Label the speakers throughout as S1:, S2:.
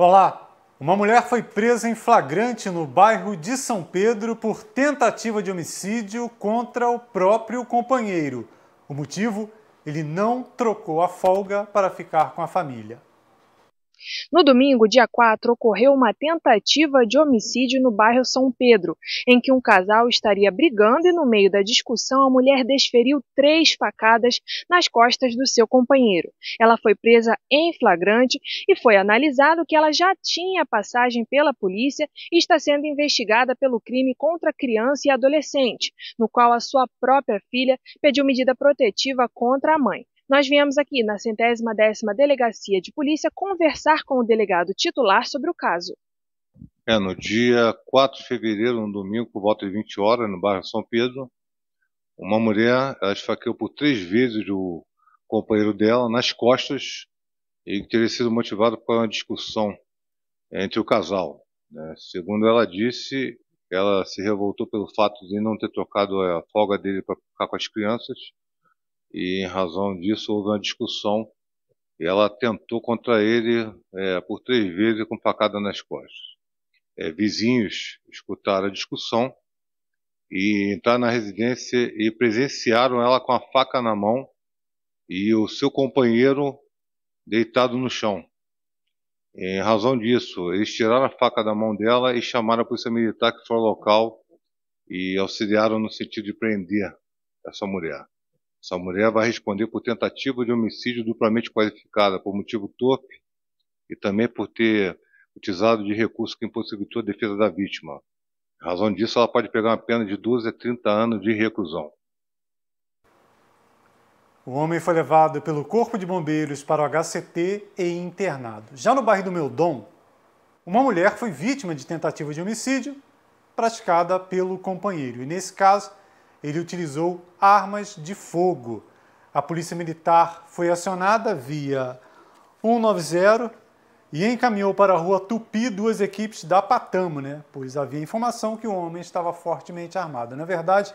S1: Olá! Uma mulher foi presa em flagrante no bairro de São Pedro por tentativa de homicídio contra o próprio companheiro. O motivo? Ele não trocou a folga para ficar com a família.
S2: No domingo, dia 4, ocorreu uma tentativa de homicídio no bairro São Pedro, em que um casal estaria brigando e, no meio da discussão, a mulher desferiu três facadas nas costas do seu companheiro. Ela foi presa em flagrante e foi analisado que ela já tinha passagem pela polícia e está sendo investigada pelo crime contra criança e adolescente, no qual a sua própria filha pediu medida protetiva contra a mãe nós viemos aqui na centésima décima delegacia de polícia conversar com o delegado titular sobre o caso.
S3: É, no dia 4 de fevereiro, um domingo, por volta de 20 horas, no bairro São Pedro, uma mulher esfaqueou por três vezes o companheiro dela nas costas e teria sido motivado por uma discussão é, entre o casal. Né? Segundo ela disse, ela se revoltou pelo fato de não ter trocado a folga dele para ficar com as crianças e em razão disso houve uma discussão e ela tentou contra ele é, por três vezes com facada nas costas. É, vizinhos escutaram a discussão e entraram na residência e presenciaram ela com a faca na mão e o seu companheiro deitado no chão. É, em razão disso, eles tiraram a faca da mão dela e chamaram a polícia militar que foi ao local e auxiliaram no sentido de prender essa mulher. Essa mulher vai responder por tentativa de homicídio duplamente qualificada, por motivo torpe e também por ter utilizado de recurso que impossibilitou a defesa da vítima. Em razão disso, ela pode pegar uma pena de 12 a 30 anos de reclusão.
S1: O homem foi levado pelo Corpo de Bombeiros para o HCT e internado. Já no bairro do Meldon, uma mulher foi vítima de tentativa de homicídio praticada pelo companheiro. E nesse caso, ele utilizou armas de fogo. A polícia militar foi acionada via 190 e encaminhou para a rua Tupi duas equipes da Patamo, né? pois havia informação que o homem estava fortemente armado. Na verdade,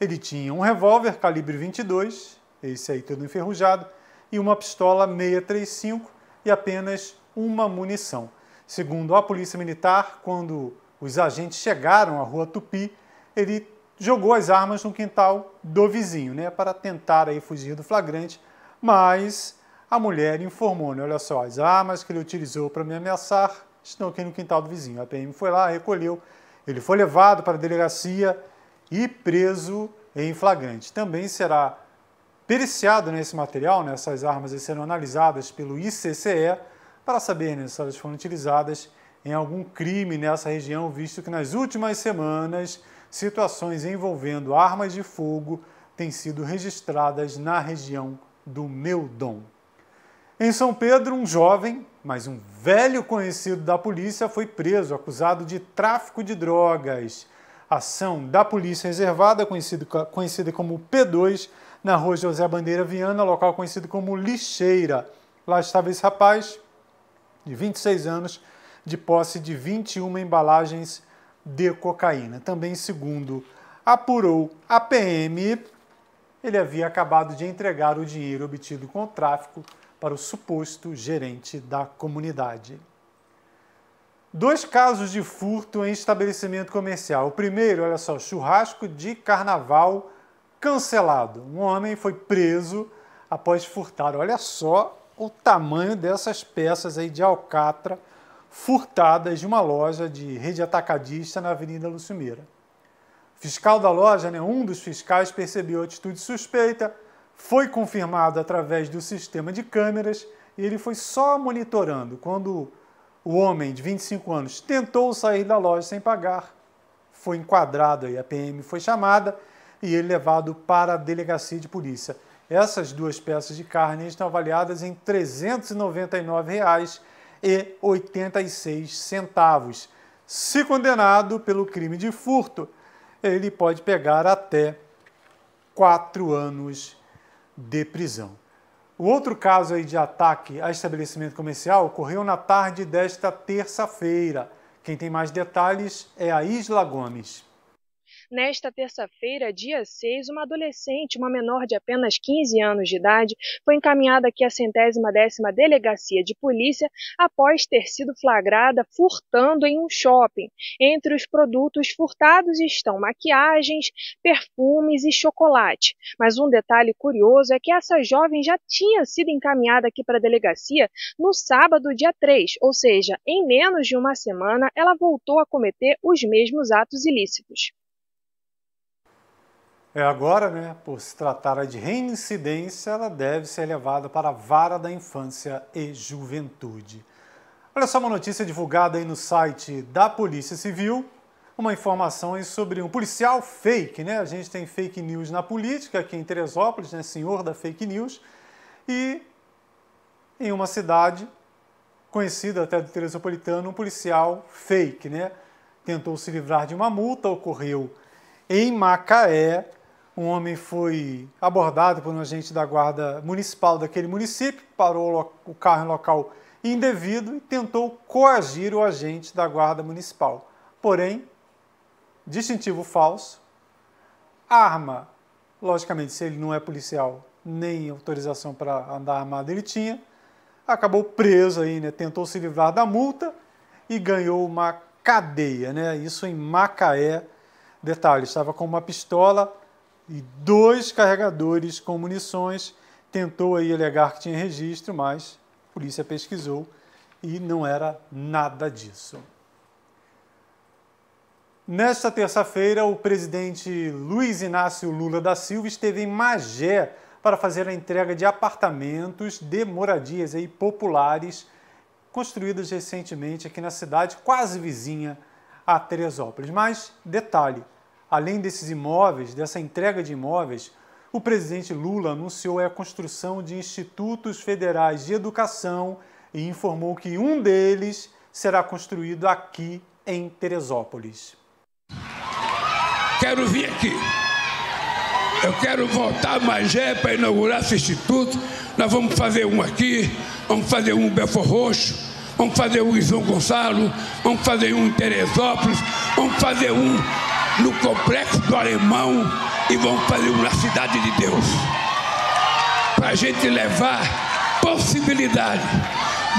S1: ele tinha um revólver calibre 22, esse aí todo enferrujado, e uma pistola 635 e apenas uma munição. Segundo a polícia militar, quando os agentes chegaram à rua Tupi, ele jogou as armas no quintal do vizinho, né, para tentar aí fugir do flagrante, mas a mulher informou, né, olha só, as armas que ele utilizou para me ameaçar estão aqui no quintal do vizinho. A PM foi lá, recolheu, ele foi levado para a delegacia e preso em flagrante. Também será periciado nesse né, material, né, essas armas serão analisadas pelo ICCE para saber né, se elas foram utilizadas em algum crime nessa região, visto que nas últimas semanas situações envolvendo armas de fogo têm sido registradas na região do Meudon. Em São Pedro, um jovem, mas um velho conhecido da polícia, foi preso, acusado de tráfico de drogas. Ação da polícia reservada, conhecida como P2, na rua José Bandeira Viana, local conhecido como Lixeira. Lá estava esse rapaz, de 26 anos, de posse de 21 embalagens de cocaína. Também, segundo apurou a PM, ele havia acabado de entregar o dinheiro obtido com o tráfico para o suposto gerente da comunidade. Dois casos de furto em estabelecimento comercial. O primeiro, olha só, churrasco de carnaval cancelado. Um homem foi preso após furtar. Olha só o tamanho dessas peças aí de alcatra furtadas de uma loja de rede atacadista na Avenida Lucimira. O fiscal da loja, né, um dos fiscais, percebeu a atitude suspeita, foi confirmado através do sistema de câmeras e ele foi só monitorando. Quando o homem de 25 anos tentou sair da loja sem pagar, foi enquadrado, aí a PM foi chamada e ele levado para a delegacia de polícia. Essas duas peças de carne estão avaliadas em R$ reais e 86 centavos. Se condenado pelo crime de furto, ele pode pegar até quatro anos de prisão. O outro caso aí de ataque a estabelecimento comercial ocorreu na tarde desta terça-feira. Quem tem mais detalhes é a Isla
S2: Gomes. Nesta terça-feira, dia 6, uma adolescente, uma menor de apenas 15 anos de idade, foi encaminhada aqui à centésima décima delegacia de polícia após ter sido flagrada furtando em um shopping. Entre os produtos furtados estão maquiagens, perfumes e chocolate. Mas um detalhe curioso é que essa jovem já tinha sido encaminhada aqui para a delegacia no sábado, dia 3, ou seja, em menos de uma semana, ela voltou a cometer os mesmos atos ilícitos.
S1: É agora, né, por se tratar de reincidência, ela deve ser levada para a vara da infância e juventude. Olha só uma notícia divulgada aí no site da Polícia Civil, uma informação aí sobre um policial fake, né? A gente tem fake news na política aqui em Teresópolis, né, senhor da fake news, e em uma cidade conhecida até do Teresopolitano, um policial fake, né? Tentou se livrar de uma multa, ocorreu em Macaé, um homem foi abordado por um agente da guarda municipal daquele município, parou o carro em local indevido e tentou coagir o agente da guarda municipal. Porém, distintivo falso, arma, logicamente, se ele não é policial, nem autorização para andar armado ele tinha, acabou preso aí, né? Tentou se livrar da multa e ganhou uma cadeia, né? Isso em Macaé. Detalhe, estava com uma pistola e dois carregadores com munições. Tentou aí alegar que tinha registro, mas a polícia pesquisou e não era nada disso. Nesta terça-feira, o presidente Luiz Inácio Lula da Silva esteve em Magé para fazer a entrega de apartamentos de moradias aí populares construídas recentemente aqui na cidade quase vizinha a Teresópolis. Mas detalhe, Além desses imóveis, dessa entrega de imóveis, o presidente Lula anunciou a construção de institutos federais de educação e informou que um deles será construído aqui em Teresópolis.
S3: Quero vir aqui. Eu quero voltar a Magé para inaugurar esse instituto. Nós vamos fazer um aqui, vamos fazer um em Belfor Roxo, vamos fazer um em São Gonçalo, vamos fazer um em Teresópolis, vamos fazer um
S1: no complexo do Alemão e vamos fazer uma Cidade de Deus. Para a gente levar possibilidade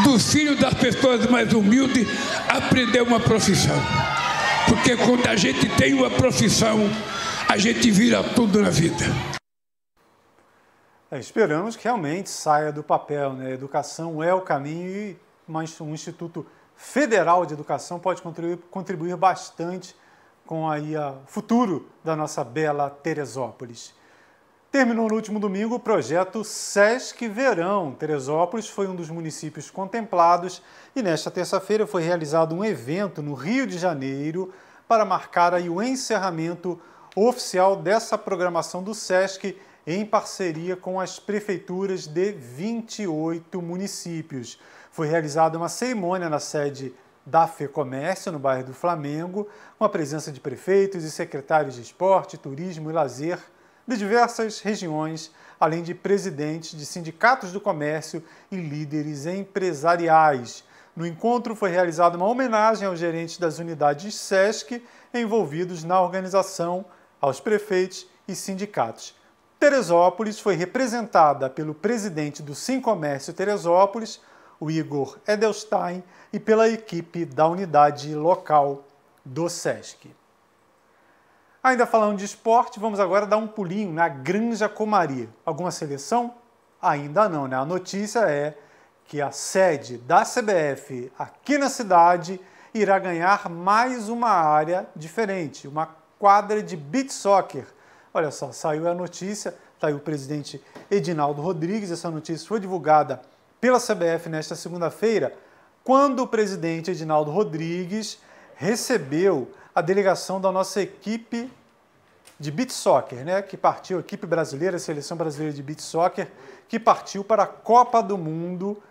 S1: dos filhos das pessoas mais humildes aprender uma profissão. Porque quando a gente tem uma profissão, a gente vira tudo na vida. É, esperamos que realmente saia do papel, né? Educação é o caminho e um Instituto Federal de Educação pode contribuir, contribuir bastante com aí o futuro da nossa bela Teresópolis. Terminou no último domingo o projeto Sesc Verão. Teresópolis foi um dos municípios contemplados e nesta terça-feira foi realizado um evento no Rio de Janeiro para marcar aí o encerramento oficial dessa programação do Sesc em parceria com as prefeituras de 28 municípios. Foi realizada uma cerimônia na sede da FEComércio, no bairro do Flamengo, com a presença de prefeitos e secretários de esporte, turismo e lazer de diversas regiões, além de presidentes de sindicatos do comércio e líderes empresariais. No encontro foi realizada uma homenagem aos gerentes das unidades SESC envolvidos na organização, aos prefeitos e sindicatos. Teresópolis foi representada pelo presidente do Sim Comércio Teresópolis, o Igor Edelstein e pela equipe da unidade local do SESC. Ainda falando de esporte, vamos agora dar um pulinho na Granja Comari. Alguma seleção? Ainda não, né? A notícia é que a sede da CBF aqui na cidade irá ganhar mais uma área diferente, uma quadra de beach soccer. Olha só, saiu a notícia, está aí o presidente Edinaldo Rodrigues, essa notícia foi divulgada pela CBF nesta segunda-feira, quando o presidente Edinaldo Rodrigues recebeu a delegação da nossa equipe de beat soccer, né, que partiu, a equipe brasileira, a seleção brasileira de beat soccer, que partiu para a Copa do Mundo,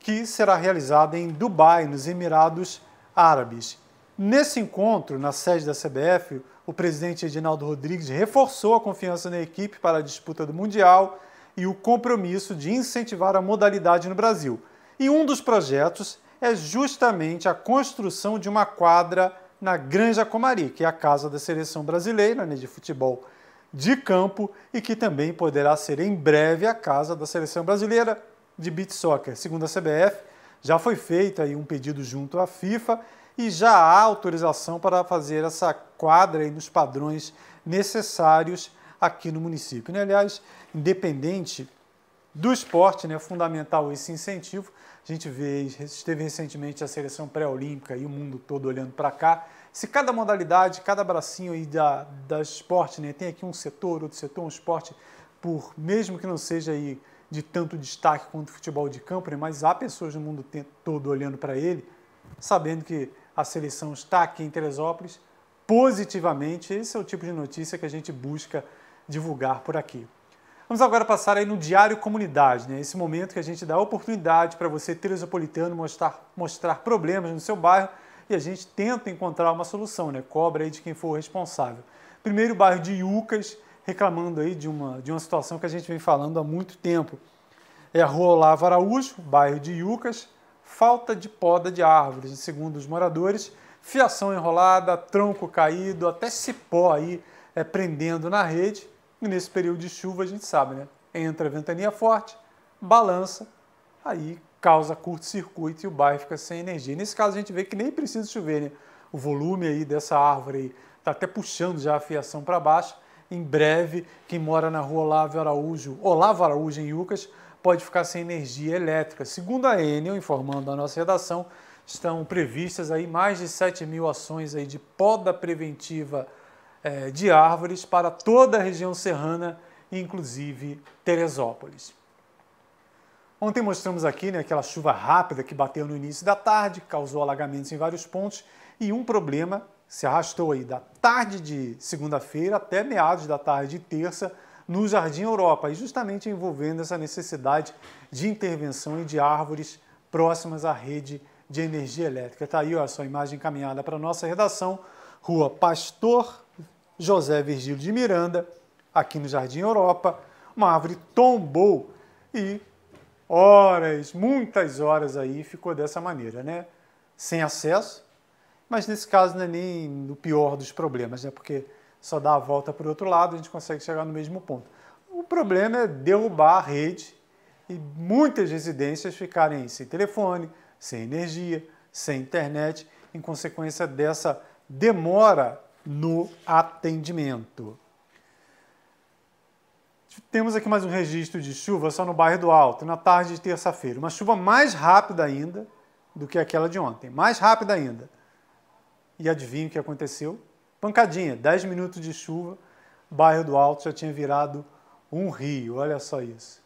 S1: que será realizada em Dubai, nos Emirados Árabes. Nesse encontro, na sede da CBF, o presidente Edinaldo Rodrigues reforçou a confiança na equipe para a disputa do Mundial e o compromisso de incentivar a modalidade no Brasil. E um dos projetos é justamente a construção de uma quadra na Granja Comari, que é a casa da seleção brasileira né, de futebol de campo e que também poderá ser em breve a casa da seleção brasileira de beach soccer. Segundo a CBF, já foi feito aí um pedido junto à FIFA e já há autorização para fazer essa quadra aí nos padrões necessários aqui no município. Né? Aliás, independente do esporte, né, fundamental esse incentivo. A gente vê, esteve recentemente a seleção pré-olímpica e o mundo todo olhando para cá. Se cada modalidade, cada bracinho aí da, da esporte, né, tem aqui um setor, outro setor, um esporte, por mesmo que não seja aí de tanto destaque quanto o futebol de campo, né, mas há pessoas no mundo todo olhando para ele, sabendo que a seleção está aqui em Teresópolis positivamente. Esse é o tipo de notícia que a gente busca divulgar por aqui. Vamos agora passar aí no Diário Comunidade, né? esse momento que a gente dá a oportunidade para você, teresopolitano mostrar, mostrar problemas no seu bairro e a gente tenta encontrar uma solução, né? cobra aí de quem for o responsável. Primeiro, o bairro de Iucas, reclamando aí de uma, de uma situação que a gente vem falando há muito tempo. É a rua Olavo Araújo, bairro de Iucas, falta de poda de árvores, segundo os moradores, fiação enrolada, tronco caído, até cipó aí é, prendendo na rede e nesse período de chuva, a gente sabe, né? Entra ventania forte, balança, aí causa curto-circuito e o bairro fica sem energia. nesse caso, a gente vê que nem precisa chover, né? O volume aí dessa árvore está até puxando já a fiação para baixo. Em breve, quem mora na rua Olavo Araújo, Olavo Araújo em Iucas, pode ficar sem energia elétrica. Segundo a Enel, informando a nossa redação, estão previstas aí mais de 7 mil ações aí de poda preventiva é, de árvores para toda a região serrana, inclusive Teresópolis. Ontem mostramos aqui né, aquela chuva rápida que bateu no início da tarde, causou alagamentos em vários pontos e um problema se arrastou aí da tarde de segunda-feira até meados da tarde de terça no Jardim Europa, e justamente envolvendo essa necessidade de intervenção e de árvores próximas à rede de energia elétrica. Está aí ó, a sua imagem encaminhada para a nossa redação, Rua Pastor José Virgílio de Miranda, aqui no Jardim Europa, uma árvore tombou e horas, muitas horas aí ficou dessa maneira, né? Sem acesso, mas nesse caso não é nem o pior dos problemas, né? Porque só dá a volta para o outro lado a gente consegue chegar no mesmo ponto. O problema é derrubar a rede e muitas residências ficarem sem telefone, sem energia, sem internet, em consequência dessa demora no atendimento. Temos aqui mais um registro de chuva só no bairro do Alto, na tarde de terça-feira. Uma chuva mais rápida ainda do que aquela de ontem. Mais rápida ainda. E adivinha o que aconteceu? Pancadinha, 10 minutos de chuva, bairro do Alto já tinha virado um rio. Olha só isso.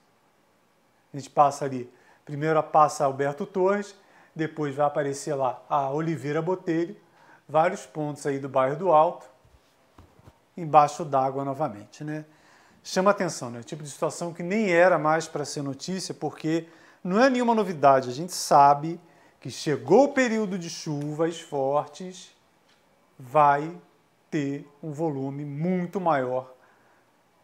S1: A gente passa ali, primeiro passa Alberto Torres, depois vai aparecer lá a Oliveira Botelho, vários pontos aí do bairro do Alto, embaixo d'água novamente, né? Chama atenção, né? O tipo de situação que nem era mais para ser notícia, porque não é nenhuma novidade. A gente sabe que chegou o período de chuvas fortes, vai ter um volume muito maior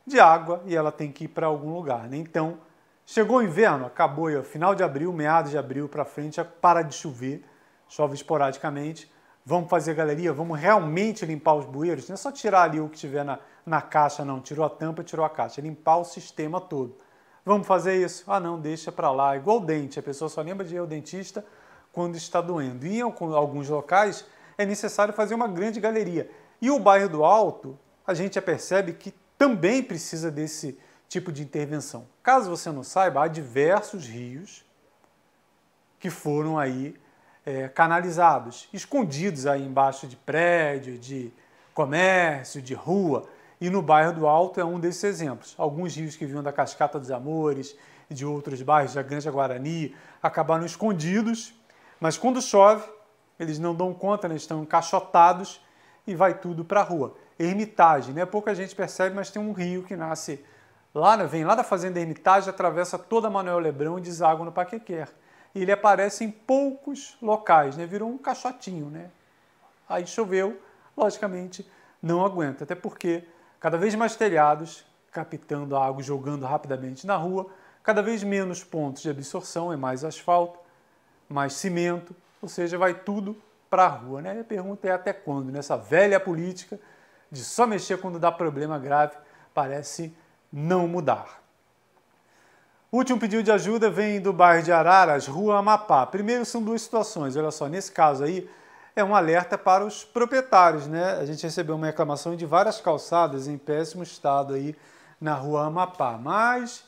S1: de água e ela tem que ir para algum lugar, né? Então, chegou o inverno, acabou aí, ó, final de abril, meados de abril para frente, é para de chover, chove esporadicamente vamos fazer galeria, vamos realmente limpar os bueiros, não é só tirar ali o que tiver na, na caixa, não. Tirou a tampa, tirou a caixa. É limpar o sistema todo. Vamos fazer isso? Ah, não, deixa para lá. Igual o dente, a pessoa só lembra de ir ao dentista quando está doendo. E em alguns locais é necessário fazer uma grande galeria. E o bairro do Alto, a gente já percebe que também precisa desse tipo de intervenção. Caso você não saiba, há diversos rios que foram aí é, canalizados, escondidos aí embaixo de prédio, de comércio, de rua. E no bairro do Alto é um desses exemplos. Alguns rios que vinham da Cascata dos Amores de outros bairros da Granja Guarani acabaram escondidos, mas quando chove, eles não dão conta, né? estão encaixotados e vai tudo para a rua. Ermitagem, né? pouca gente percebe, mas tem um rio que nasce lá, vem lá da Fazenda Ermitagem, atravessa toda a Manuel Lebrão e deságua no Paquequer. E ele aparece em poucos locais, né? virou um caixotinho. Né? Aí choveu, logicamente não aguenta, até porque cada vez mais telhados captando a água, jogando rapidamente na rua, cada vez menos pontos de absorção, é mais asfalto, mais cimento, ou seja, vai tudo para a rua. Né? a pergunta é até quando? Nessa né? velha política de só mexer quando dá problema grave, parece não mudar. O último pedido de ajuda vem do bairro de Araras, Rua Amapá. Primeiro são duas situações, olha só, nesse caso aí é um alerta para os proprietários, né? A gente recebeu uma reclamação de várias calçadas em péssimo estado aí na Rua Amapá, mas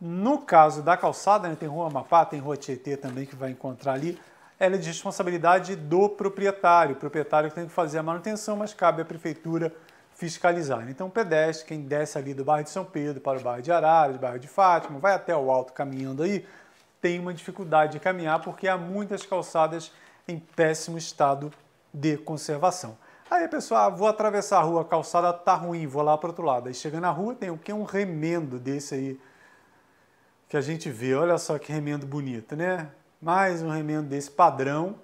S1: no caso da calçada, né, tem Rua Amapá, tem Rua Tietê também que vai encontrar ali, ela é de responsabilidade do proprietário, o proprietário tem que fazer a manutenção, mas cabe à prefeitura fiscalizar. Então, o pedestre, quem desce ali do bairro de São Pedro para o bairro de Arara, do bairro de Fátima, vai até o alto caminhando aí, tem uma dificuldade de caminhar porque há muitas calçadas em péssimo estado de conservação. Aí, pessoal, ah, vou atravessar a rua, a calçada tá ruim, vou lá para outro lado. Aí chega na rua, tem o que? Um remendo desse aí que a gente vê. Olha só que remendo bonito, né? Mais um remendo desse padrão.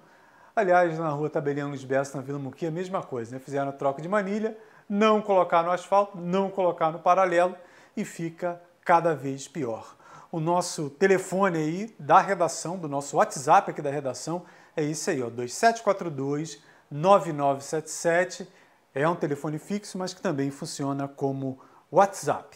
S1: Aliás, na rua Tabeliano Lisberto, na Vila Muquia, a mesma coisa, né? Fizeram a troca de manilha, não colocar no asfalto, não colocar no paralelo e fica cada vez pior. O nosso telefone aí da redação, do nosso WhatsApp aqui da redação, é isso aí, ó, 2742 9977. É um telefone fixo, mas que também funciona como WhatsApp.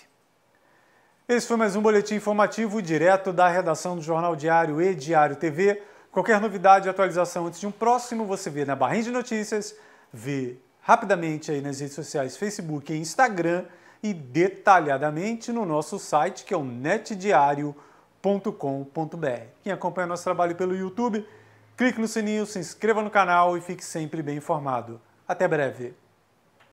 S1: Esse foi mais um boletim informativo direto da redação do Jornal Diário e Diário TV. Qualquer novidade, atualização antes de um próximo, você vê na barrinha de notícias, vê rapidamente aí nas redes sociais Facebook e Instagram e detalhadamente no nosso site que é o netdiario.com.br. Quem acompanha nosso trabalho pelo YouTube, clique no sininho, se inscreva no canal e fique sempre bem informado. Até breve!